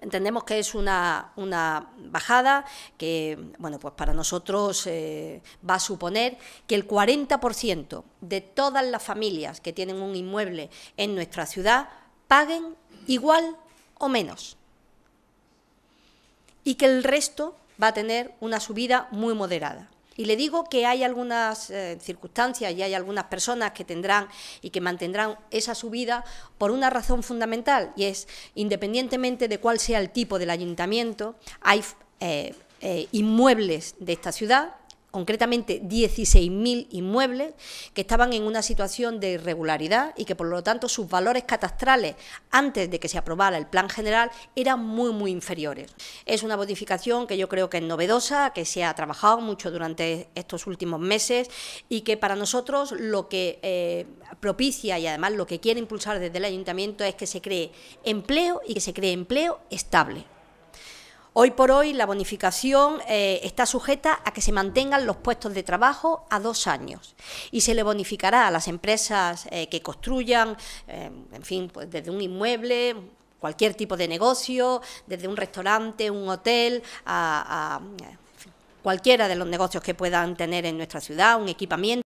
Entendemos que es una, bajada que, bueno, pues para nosotros eh, va a suponer que el 40% de todas las familias que tienen un inmueble en nuestra ciudad paguen igual o menos. Y que el resto va a tener una subida muy moderada. Y le digo que hay algunas eh, circunstancias y hay algunas personas que tendrán y que mantendrán esa subida por una razón fundamental y es, independientemente de cuál sea el tipo del ayuntamiento, hay eh, eh, inmuebles de esta ciudad concretamente 16.000 inmuebles que estaban en una situación de irregularidad y que por lo tanto sus valores catastrales antes de que se aprobara el plan general eran muy muy inferiores. Es una modificación que yo creo que es novedosa, que se ha trabajado mucho durante estos últimos meses y que para nosotros lo que eh, propicia y además lo que quiere impulsar desde el ayuntamiento es que se cree empleo y que se cree empleo estable. Hoy por hoy la bonificación eh, está sujeta a que se mantengan los puestos de trabajo a dos años y se le bonificará a las empresas eh, que construyan, eh, en fin, pues, desde un inmueble, cualquier tipo de negocio, desde un restaurante, un hotel, a cualquiera de los negocios que puedan tener en nuestra ciudad, un equipamiento.